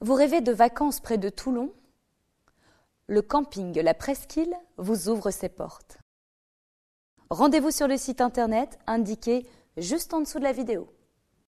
Vous rêvez de vacances près de Toulon Le camping La Presqu'île vous ouvre ses portes. Rendez-vous sur le site internet indiqué juste en dessous de la vidéo.